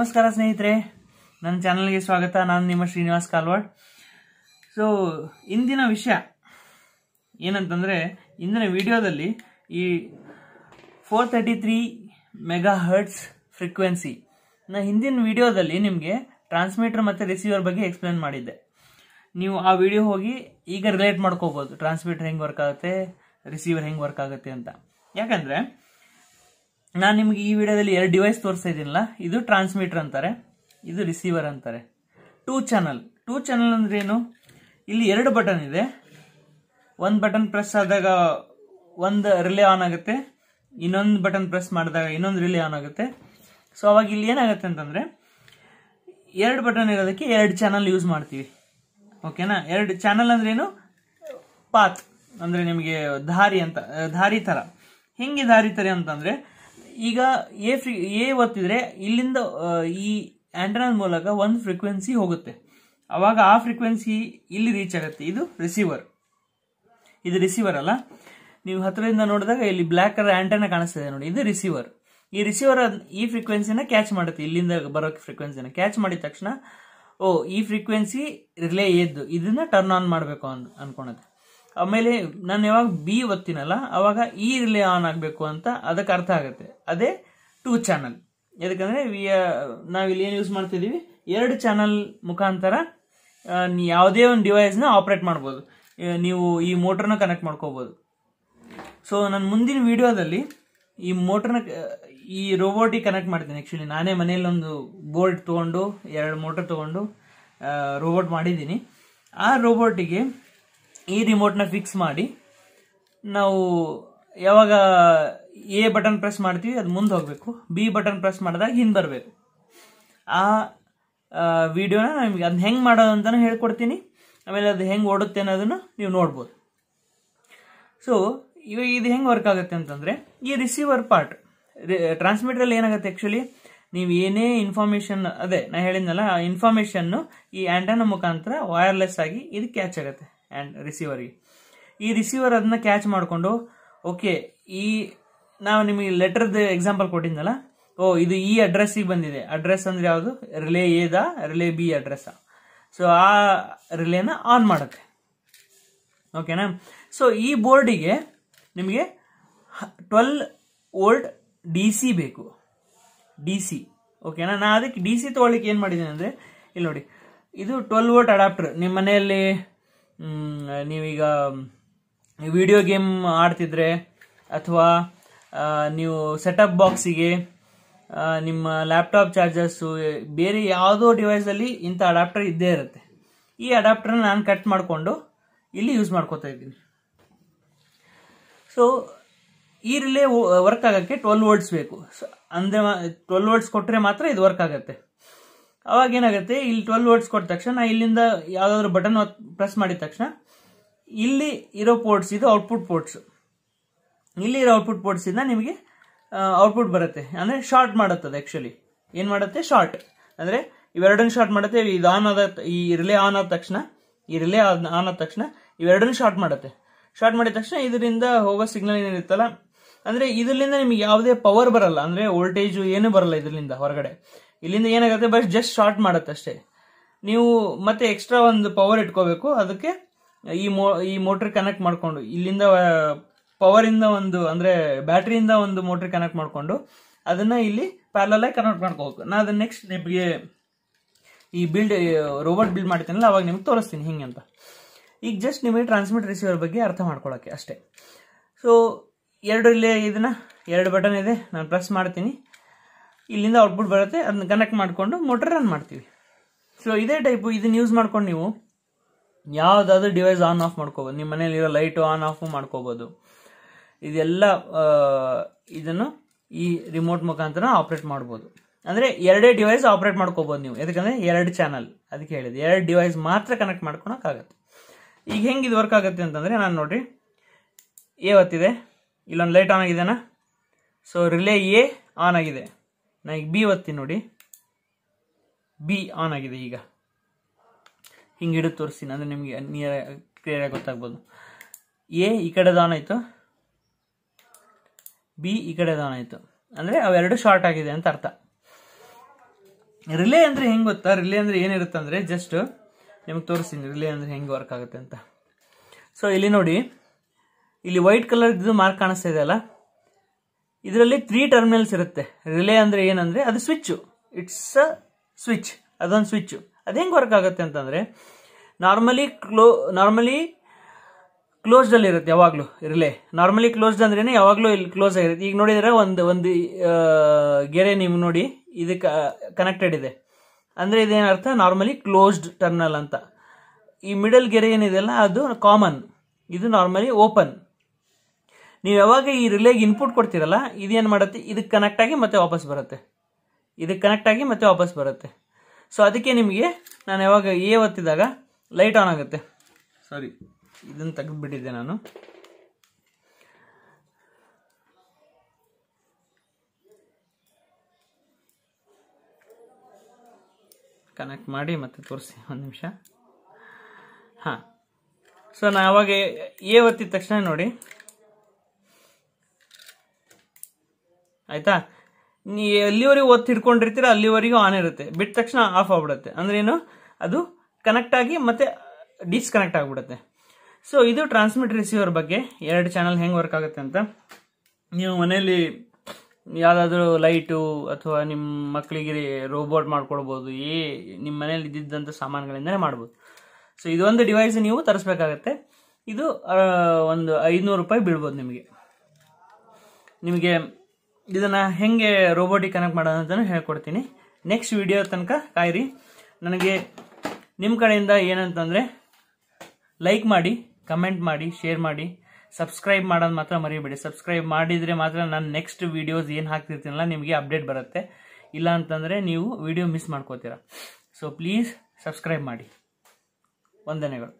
ನಮಸ್ಕಾರ ಸ್ನೇಹಿತರೆ ನನ್ನ ಚಾನಲ್ಗೆ ಸ್ವಾಗತ ನಾನು ನಿಮ್ಮ ಶ್ರೀನಿವಾಸ್ ಕಾಲ್ವಾಡ್ ಸೊ ಇಂದಿನ ವಿಷಯ ಏನಂತಂದರೆ ಇಂದಿನ ವಿಡಿಯೋದಲ್ಲಿ ಈ four thirty three megahertz frequency ನಾನು ಹಿಂದಿನ ವಿಡಿಯೋದಲ್ಲಿ ನಿಮಗೆ ಟ್ರಾನ್ಸ್ಮೀಟರ್ ಮತ್ತು ರಿಸೀವರ್ ಬಗ್ಗೆ ಎಕ್ಸ್ಪ್ಲೇನ್ ಮಾಡಿದ್ದೆ ನೀವು ಆ ವಿಡಿಯೋ ಹೋಗಿ ಈಗ ರಿಲೇಟ್ ಮಾಡ್ಕೋಬೋದು ಟ್ರಾನ್ಸ್ಮಿಟರ್ ಹೆಂಗೆ ವರ್ಕ್ ಆಗುತ್ತೆ ರಿಸೀವರ್ ಹೆಂಗೆ ವರ್ಕ್ ಆಗುತ್ತೆ ಅಂತ ಯಾಕಂದರೆ ನಾನು ನಿಮಗೆ ಈ ವಿಡಿಯೋದಲ್ಲಿ ಎರಡು ಡಿವೈಸ್ ತೋರಿಸ್ತಾ ಇದ್ದೀನಲ್ಲ ಇದು ಟ್ರಾನ್ಸ್ಮಿಟರ್ ಅಂತಾರೆ ಇದು ರಿಸೀವರ್ ಅಂತಾರೆ ಟೂ ಚಾನಲ್ ಟೂ ಚಾನಲ್ ಅಂದ್ರೆ ಏನು ಇಲ್ಲಿ ಎರಡು ಬಟನ್ ಇದೆ ಒಂದು ಬಟನ್ ಪ್ರೆಸ್ ಆದಾಗ ಒಂದು ರಿಲೇ ಆನ್ ಆಗುತ್ತೆ ಇನ್ನೊಂದು ಬಟನ್ ಪ್ರೆಸ್ ಮಾಡಿದಾಗ ಇನ್ನೊಂದು ರಿಲೇ ಆನ್ ಆಗುತ್ತೆ ಸೊ ಅವಾಗ ಇಲ್ಲಿ ಏನಾಗುತ್ತೆ ಅಂತಂದರೆ ಎರಡು ಬಟನ್ ಇರೋದಕ್ಕೆ ಎರಡು ಚಾನಲ್ ಯೂಸ್ ಮಾಡ್ತೀವಿ ಓಕೆನಾ ಎರಡು ಚಾನಲ್ ಅಂದ್ರೇನು ಪಾತ್ ಅಂದರೆ ನಿಮಗೆ ದಾರಿ ಅಂತ ದಾರಿ ಥರ ಹೆಂಗೆ ದಾರಿ ತರ ಅಂತಂದರೆ ಈಗ ಎ ಫ್ರಿ ಎ ಒತ್ತಿದ್ರೆ ಇಲ್ಲಿಂದ ಈ ಆ್ಯಂಟನಾದ ಮೂಲಕ ಒಂದು ಫ್ರೀಕ್ವೆನ್ಸಿ ಹೋಗುತ್ತೆ ಅವಾಗ ಆ ಫ್ರೀಕ್ವೆನ್ಸಿ ಇಲ್ಲಿ ರೀಚ್ ಆಗುತ್ತೆ ಇದು ರಿಸೀವರ್ ಇದು ರಿಸೀವರ್ ಅಲ್ಲ ನೀವು ಹತ್ತಿರದಿಂದ ನೋಡಿದಾಗ ಇಲ್ಲಿ ಬ್ಲ್ಯಾಕ್ ಕಲರ್ ಆಂಟನ ಕಾಣಿಸ್ತದೆ ನೋಡಿ ಇದು ರಿಸೀವರ್ ಈ ರಿಸೀವರ್ ಈ ಫ್ರೀಕ್ವೆನ್ಸಿನ ಕ್ಯಾಚ್ ಮಾಡುತ್ತೆ ಇಲ್ಲಿಂದ ಬರೋಕೆ ಫ್ರೀಕ್ವೆನ್ಸಿನ ಕ್ಯಾಚ್ ಮಾಡಿದ ತಕ್ಷಣ ಓ ಈ ಫ್ರೀಕ್ವೆನ್ಸಿ ರಿಲೇ ಎದ್ದು ಇದನ್ನ ಟರ್ನ್ ಆನ್ ಮಾಡಬೇಕು ಅಂದ್ ಅನ್ಕೊಳತ್ತೆ ಆಮೇಲೆ ನಾನು ಯಾವಾಗ ಬಿ ಒತ್ತಿನಲ್ಲ ಅವಾಗ ಈ e ರಿಲೇ ಆನ್ ಆಗಬೇಕು ಅಂತ ಅದಕ್ಕೆ ಅರ್ಥ ಆಗುತ್ತೆ ಅದೇ ಟೂ ಚಾನಲ್ ಯಾಕಂದರೆ ವಿ ನಾವಿಲ್ಲಿ ಏನು ಯೂಸ್ ಮಾಡ್ತಿದ್ದೀವಿ ಎರಡು ಚಾನಲ್ ಮುಖಾಂತರ ಯಾವುದೇ ಒಂದು ಡಿವೈಸ್ನ ಆಪ್ರೇಟ್ ಮಾಡ್ಬೋದು ನೀವು ಈ ಮೋಟ್ರನ್ನ ಕನೆಕ್ಟ್ ಮಾಡ್ಕೋಬೋದು ಸೊ ನಾನು ಮುಂದಿನ ವಿಡಿಯೋದಲ್ಲಿ ಈ ಮೋಟ್ರನ್ನ ಈ ರೋಬೋಟಿಗೆ ಕನೆಕ್ಟ್ ಮಾಡ್ತೀನಿ ಆ್ಯಕ್ಚುಲಿ ನಾನೇ ಮನೆಯಲ್ಲೊಂದು ಒಂದು ಬೋರ್ಡ್ ತೊಗೊಂಡು ಎರಡು ಮೋಟ್ರ್ ತೊಗೊಂಡು ರೋಬೋಟ್ ಮಾಡಿದ್ದೀನಿ ಆ ರೋಬೋಟಿಗೆ ಈ ನ ಫಿಕ್ಸ್ ಮಾಡಿ ನಾವು ಯಾವಾಗ ಎ ಬಟನ್ ಪ್ರೆಸ್ ಮಾಡ್ತೀವಿ ಅದು ಮುಂದೆ ಹೋಗಬೇಕು ಬಿ ಬಟನ್ ಪ್ರೆಸ್ ಮಾಡಿದಾಗ ಹಿಂದೆ ಬರಬೇಕು ಆ ವಿಡಿಯೋನ ನಿಮಗೆ ಅದನ್ನ ಹೆಂಗೆ ಮಾಡೋದು ಅಂತಲೂ ಹೇಳ್ಕೊಡ್ತೀನಿ ಆಮೇಲೆ ಅದು ಹೆಂಗೆ ಓಡುತ್ತೆ ಅನ್ನೋದನ್ನು ನೀವು ನೋಡ್ಬೋದು ಸೊ ಇವಾಗ ಇದು ಹೆಂಗೆ ವರ್ಕ್ ಆಗುತ್ತೆ ಅಂತಂದರೆ ಈ ರಿಸೀವರ್ ಪಾರ್ಟ್ ಟ್ರಾನ್ಸ್ಮಿಟ್ರಲ್ಲಿ ಏನಾಗುತ್ತೆ ಆ್ಯಕ್ಚುಲಿ ನೀವು ಏನೇ ಇನ್ಫಾರ್ಮೇಷನ್ ಅದೇ ನಾನು ಹೇಳಿದ್ನಲ್ಲ ಆ ಇನ್ಫಾರ್ಮೇಷನ್ನು ಈ ಆ್ಯಂಟನ ಮುಖಾಂತರ ವೈರ್ಲೆಸ್ ಆಗಿ ಇದು ಕ್ಯಾಚ್ ಆಗುತ್ತೆ ಆ್ಯಂಡ್ ರಿಸೀವರಿಗೆ ಈ ರಿಸೀವರ್ ಅದನ್ನ ಕ್ಯಾಚ್ ಮಾಡಿಕೊಂಡು ಓಕೆ ಈ ನಾವು ನಿಮಗೆ ಲೆಟರ್ದ ಎಕ್ಸಾಂಪಲ್ ಕೊಟ್ಟಿದ್ನಲ್ಲ ಓ ಇದು ಈ ಅಡ್ರೆಸ್ಸಿಗೆ ಬಂದಿದೆ ಅಡ್ರೆಸ್ ಅಂದರೆ ಯಾವುದು ರಿಲೇ ಎದ ರಿಲೇ ಬಿ ಅಡ್ರೆಸ್ಸ ಸೊ ಆ ರಿಲೇನ ಆನ್ ಮಾಡುತ್ತೆ ಓಕೆನಾ ಸೊ ಈ ಬೋರ್ಡಿಗೆ ನಿಮಗೆ ಟ್ವೆಲ್ ಓಲ್ಡ್ ಡಿ ಸಿ ಬೇಕು ಡಿ ಸಿ ಓಕೆನಾ ನಾನು ಅದಕ್ಕೆ ಡಿ ಸಿ ತೊಗೊಳ್ಳಿಕ್ಕೆ ಏನು ಮಾಡಿದ್ದೀನಿ ಅಂದರೆ ಇಲ್ಲಿ ನೋಡಿ ಇದು ಟ್ವೆಲ್ ವೋಲ್ಟ್ ಅಡಾಪ್ಟರ್ ನಿಮ್ಮ ಮನೆಯಲ್ಲಿ ನೀವೀಗ ವಿಡಿಯೋ ಗೇಮ್ ಆಡ್ತಿದ್ರೆ ಅಥವಾ ನೀವು ಸೆಟಪ್ ಬಾಕ್ಸಿಗೆ ನಿಮ್ಮ ಲ್ಯಾಪ್ಟಾಪ್ ಚಾರ್ಜರ್ಸು ಬೇರೆ ಯಾವುದೋ ಡಿವೈಸಲ್ಲಿ ಇಂಥ ಅಡಾಪ್ಟರ್ ಇದ್ದೇ ಇರುತ್ತೆ ಈ ಅಡಾಪ್ಟರ್ನ ನಾನು ಕಟ್ ಮಾಡಿಕೊಂಡು ಇಲ್ಲಿ ಯೂಸ್ ಮಾಡ್ಕೋತಾ ಇದ್ದೀನಿ ಸೊ ಈ ರಿಲೇ ವರ್ಕ್ ಆಗೋಕ್ಕೆ ಟ್ವೆಲ್ ವರ್ಡ್ಸ್ ಬೇಕು ಅಂದರೆ ಟ್ವೆಲ್ ವರ್ಡ್ಸ್ ಕೊಟ್ಟರೆ ಮಾತ್ರ ಇದು ವರ್ಕ್ ಆಗುತ್ತೆ ಅವಾಗ ಏನಾಗುತ್ತೆ ಇಲ್ಲಿ ಟ್ವೆಲ್ ವರ್ಡ್ಸ್ ಕೊಟ್ಟ ತಕ್ಷಣ ಇಲ್ಲಿಂದ ಯಾವ್ದಾದ್ರು ಬಟನ್ ಪ್ರೆಸ್ ಮಾಡಿದ ತಕ್ಷಣ ಇಲ್ಲಿ ಇರೋ ಪೋರ್ಟ್ಸ್ ಇದು ಔಟ್ಪುಟ್ ಪೋರ್ಟ್ಸ್ ಇಲ್ಲಿ ಇರೋ ಔಟ್ಪುಟ್ ಇಂದ ನಿಮಗೆ ಔಟ್ಪುಟ್ ಬರುತ್ತೆ ಅಂದ್ರೆ ಶಾರ್ಟ್ ಮಾಡುತ್ತದೆ ಆ್ಯಕ್ಚುಲಿ ಏನು ಮಾಡುತ್ತೆ ಶಾರ್ಟ್ ಅಂದ್ರೆ ಇವೆರಡನ್ನು ಶಾರ್ಟ್ ಮಾಡುತ್ತೆ ಇದು ಆನ್ ಆದ ಈ ರಿಲೇ ಆನ್ ಆದ ತಕ್ಷಣ ಈ ರಿಲೇ ಆನ್ ಆದ ತಕ್ಷಣ ಇವೆರಡನ್ನು ಶಾರ್ಟ್ ಮಾಡುತ್ತೆ ಶಾರ್ಟ್ ಮಾಡಿದ ತಕ್ಷಣ ಇದರಿಂದ ಹೋಗೋ ಸಿಗ್ನಲ್ ಏನಿರುತ್ತಲ್ಲ ಅಂದ್ರೆ ಇದರಿಂದ ನಿಮಗೆ ಯಾವುದೇ ಪವರ್ ಬರಲ್ಲ ಅಂದ್ರೆ ವೋಲ್ಟೇಜ್ ಏನು ಬರಲ್ಲ ಇದರಿಂದ ಹೊರಗಡೆ ಇಲ್ಲಿಂದ ಏನಾಗುತ್ತೆ ಬಸ್ ಜಸ್ಟ್ ಶಾರ್ಟ್ ಅಷ್ಟೇ ನೀವು ಮತ್ತೆ ಎಕ್ಸ್ಟ್ರಾ ಒಂದು ಪವರ್ ಇಟ್ಕೋಬೇಕು ಅದಕ್ಕೆ ಈ ಮೋ ಈ ಮೋಟ್ರ್ ಕನೆಕ್ಟ್ ಮಾಡಿಕೊಂಡು ಇಲ್ಲಿಂದ ಪವರಿಂದ ಒಂದು ಅಂದರೆ ಬ್ಯಾಟ್ರಿಯಿಂದ ಒಂದು ಮೋಟ್ರ್ ಕನೆಕ್ಟ್ ಮಾಡಿಕೊಂಡು ಅದನ್ನು ಇಲ್ಲಿ ಪ್ಯಾರಲಾಗಿ ಕನೆಕ್ಟ್ ಮಾಡ್ಕೋಬೇಕು ನಾನು ಅದನ್ನ ನೆಕ್ಸ್ಟ್ ನಿಮಗೆ ಈ ಬಿಲ್ಡ್ ರೋಬೋಟ್ ಬಿಲ್ಡ್ ಮಾಡ್ತೀನಲ್ಲ ಅವಾಗ ನಿಮ್ಗೆ ತೋರಿಸ್ತೀನಿ ಹಿಂಗೆ ಅಂತ ಈಗ ಜಸ್ಟ್ ನಿಮಗೆ ಟ್ರಾನ್ಸ್ಮಿಟ್ ರಿಸೀವರ್ ಬಗ್ಗೆ ಅರ್ಥ ಮಾಡ್ಕೊಳ್ಳೋಕ್ಕೆ ಅಷ್ಟೇ ಸೊ ಎರಡು ಇಲ್ಲೇ ಇದನ್ನು ಎರಡು ಬಟನ್ ಇದೆ ನಾನು ಪ್ರೆಸ್ ಮಾಡ್ತೀನಿ ಇಲ್ಲಿಂದ ಔಟ್ಪುಟ್ ಬರುತ್ತೆ ಅದನ್ನ ಕನೆಕ್ಟ್ ಮಾಡಿಕೊಂಡು ಮೋಟರ್ ರನ್ ಮಾಡ್ತೀವಿ ಸೊ ಇದೇ ಟೈಪು ಇದನ್ನ ಯೂಸ್ ಮಾಡ್ಕೊಂಡು ನೀವು ಯಾವುದಾದ್ರೂ ಡಿವೈಸ್ ಆನ್ ಆಫ್ ಮಾಡ್ಕೋಬೋದು ನಿಮ್ಮ ಮನೇಲಿರೋ ಲೈಟು ಆನ್ ಆಫು ಮಾಡ್ಕೋಬೋದು ಇದೆಲ್ಲ ಇದನ್ನು ಈ ರಿಮೋಟ್ ಮುಖಾಂತರ ಆಪ್ರೇಟ್ ಮಾಡ್ಬೋದು ಅಂದರೆ ಎರಡೇ ಡಿವೈಸ್ ಆಪ್ರೇಟ್ ಮಾಡ್ಕೋಬೋದು ನೀವು ಯಾಕಂದರೆ ಎರಡು ಚಾನಲ್ ಅದಕ್ಕೆ ಹೇಳಿದೆ ಎರಡು ಡಿವೈಸ್ ಮಾತ್ರ ಕನೆಕ್ಟ್ ಮಾಡ್ಕೊಳಕ್ಕಾಗತ್ತೆ ಈಗ ಹೆಂಗೆ ಇದು ವರ್ಕ್ ಆಗುತ್ತೆ ಅಂತಂದರೆ ನಾನು ನೋಡಿರಿ ಎ ಒತ್ತಿದೆ ಇಲ್ಲೊಂದು ಲೈಟ್ ಆನ್ ಆಗಿದೆ ಸೊ ರಿಲೇ ಎ ಆನ್ ಆಗಿದೆ ನಾ ಈಗ ಬಿ ಒತ್ತೀನಿ ನೋಡಿ ಬಿ ಆನ್ ಆಗಿದೆ ಈಗ ಹಿಂಗೆ ಹಿಡಿದು ತೋರಿಸ್ತೀನಿ ಅಂದರೆ ನಿಮಗೆ ನಿಯರ್ ಕ್ಲಿಯರಾಗಿ ಗೊತ್ತಾಗ್ಬೋದು ಎ ಈ ಕಡೆದು ಆನ್ ಆಯಿತು ಬಿ ಈ ಕಡೆದು ಆನ್ ಆಯಿತು ಅಂದರೆ ಅವೆರಡು ಶಾರ್ಟ್ ಆಗಿದೆ ಅಂತ ಅರ್ಥ ರಿಲೇ ಅಂದರೆ ಹೆಂಗೆ ಗೊತ್ತಾ ರಿಲೇ ಅಂದರೆ ಏನಿರುತ್ತೆ ಅಂದರೆ ಜಸ್ಟ್ ನಿಮಗೆ ತೋರಿಸ್ತೀನಿ ರಿಲೇ ಅಂದರೆ ಹೆಂಗೆ ವರ್ಕ್ ಆಗುತ್ತೆ ಅಂತ ಸೊ ಇಲ್ಲಿ ನೋಡಿ ಇಲ್ಲಿ ವೈಟ್ ಕಲರ್ ಇದು ಮಾರ್ಕ್ ಕಾಣಿಸ್ತಾ ಇದೆ ಅಲ್ಲ ಇದರಲ್ಲಿ ತ್ರೀ ಟರ್ಮಿನಲ್ಸ್ ಇರುತ್ತೆ ರಿಲೇ ಅಂದರೆ ಏನಂದರೆ ಅದು ಸ್ವಿಚ್ಚು ಇಟ್ಸ್ ಅ ಸ್ವಿಚ್ ಅದೊಂದು ಸ್ವಿಚ್ಚು ಅದು ಹೆಂಗೆ ವರ್ಕ್ ಆಗುತ್ತೆ ಅಂತಂದರೆ ನಾರ್ಮಲಿ ಕ್ಲೋ ನಾರ್ಮಲಿ ಅಲ್ಲಿ ಇರುತ್ತೆ ಯಾವಾಗಲೂ ರಿಲೇ ನಾರ್ಮಲಿ ಕ್ಲೋಸ್ಡ್ ಅಂದ್ರೇ ಯಾವಾಗಲೂ ಇಲ್ಲಿ ಕ್ಲೋಸ್ ಆಗಿರುತ್ತೆ ಈಗ ನೋಡಿದರೆ ಒಂದು ಒಂದು ಗೆರೆ ನೀವು ನೋಡಿ ಇದಕ್ಕೆ ಕನೆಕ್ಟೆಡ್ ಇದೆ ಅಂದರೆ ಇದೇನರ್ಥ ನಾರ್ಮಲಿ ಕ್ಲೋಸ್ಡ್ ಟರ್ಮಿನಲ್ ಅಂತ ಈ ಮಿಡಲ್ ಗೆರೆ ಏನಿದೆಯಲ್ಲ ಅದು ಕಾಮನ್ ಇದು ನಾರ್ಮಲಿ ಓಪನ್ ನೀವು ಯಾವಾಗ ಈ ರಿಲೇಗೆ ಇನ್ಪುಟ್ ಕೊಡ್ತೀರಲ್ಲ ಇದೇನು ಮಾಡುತ್ತೆ ಇದಕ್ಕೆ ಕನೆಕ್ಟ್ ಆಗಿ ಮತ್ತೆ ವಾಪಸ್ ಬರುತ್ತೆ ಇದಕ್ಕೆ ಕನೆಕ್ಟ್ ಆಗಿ ಮತ್ತೆ ವಾಪಸ್ ಬರುತ್ತೆ ಸೊ ಅದಕ್ಕೆ ನಿಮಗೆ ನಾನು ಯಾವಾಗ ಎ ಒತ್ತಿದಾಗ ಲೈಟ್ ಆನ್ ಆಗುತ್ತೆ ಸಾರಿ ಇದನ್ನು ತೆಗೆದುಬಿಟ್ಟಿದ್ದೆ ನಾನು ಕನೆಕ್ಟ್ ಮಾಡಿ ಮತ್ತೆ ತೋರಿಸಿ ಒಂದು ನಿಮಿಷ ಹಾಂ ಸೊ ನಾ ಅವಾಗ ಎ ಒತ್ತಿದ ತಕ್ಷಣ ನೋಡಿ ಆಯ್ತಾ ನೀ ಎಲ್ಲಿವರೆಗೂ ಒತ್ತು ಹಿಡ್ಕೊಂಡಿರ್ತೀರ ಅಲ್ಲಿವರೆಗೂ ಆನ್ ಇರುತ್ತೆ ಬಿಟ್ಟ ತಕ್ಷಣ ಆಫ್ ಆಗಿಬಿಡುತ್ತೆ ಅಂದ್ರೇನು ಅದು ಕನೆಕ್ಟ್ ಆಗಿ ಮತ್ತೆ ಡಿಸ್ಕನೆಕ್ಟ್ ಆಗಿಬಿಡುತ್ತೆ ಸೊ ಇದು ಟ್ರಾನ್ಸ್ಮಿಟ್ ರಿಸೀವರ್ ಬಗ್ಗೆ ಎರಡು ಚಾನಲ್ ಹೆಂಗೆ ವರ್ಕ್ ಆಗುತ್ತೆ ಅಂತ ನೀವು ಮನೆಯಲ್ಲಿ ಯಾವುದಾದ್ರೂ ಲೈಟು ಅಥವಾ ನಿಮ್ಮ ಮಕ್ಕಳಿಗೆ ರೋಬೋಟ್ ಮಾಡ್ಕೊಳ್ಬೋದು ಏ ನಿಮ್ಮ ಮನೇಲಿ ಇದ್ದಿದ್ದಂಥ ಸಾಮಾನುಗಳಿಂದನೇ ಮಾಡ್ಬೋದು ಸೊ ಇದೊಂದು ಡಿವೈಸ್ ನೀವು ತರಿಸ್ಬೇಕಾಗತ್ತೆ ಇದು ಒಂದು ಐದುನೂರು ರೂಪಾಯಿ ಬೀಳ್ಬೋದು ನಿಮಗೆ ನಿಮಗೆ ಇದನ್ನು ಹೆಂಗೆ ರೋಬೋಟಿಕ್ ಕನೆಕ್ಟ್ ಮಾಡೋದು ಅಂತಲೂ ಹೇಳ್ಕೊಡ್ತೀನಿ ನೆಕ್ಸ್ಟ್ ವಿಡಿಯೋ ತನಕ ಕಾಯಿರಿ ನನಗೆ ನಿಮ್ಮ ಕಡೆಯಿಂದ ಏನಂತಂದರೆ ಲೈಕ್ ಮಾಡಿ ಕಮೆಂಟ್ ಮಾಡಿ ಶೇರ್ ಮಾಡಿ ಸಬ್ಸ್ಕ್ರೈಬ್ ಮಾಡೋದು ಮಾತ್ರ ಮರಿಬೇಡಿ ಸಬ್ಸ್ಕ್ರೈಬ್ ಮಾಡಿದರೆ ಮಾತ್ರ ನಾನು ನೆಕ್ಸ್ಟ್ ವೀಡಿಯೋಸ್ ಏನು ಹಾಕ್ತಿರ್ತೀನಲ್ಲ ನಿಮಗೆ ಅಪ್ಡೇಟ್ ಬರುತ್ತೆ ಇಲ್ಲ ಅಂತಂದರೆ ನೀವು ವಿಡಿಯೋ ಮಿಸ್ ಮಾಡ್ಕೋತೀರ ಸೊ ಪ್ಲೀಸ್ ಸಬ್ಸ್ಕ್ರೈಬ್ ಮಾಡಿ ವಂದನೆಗಳು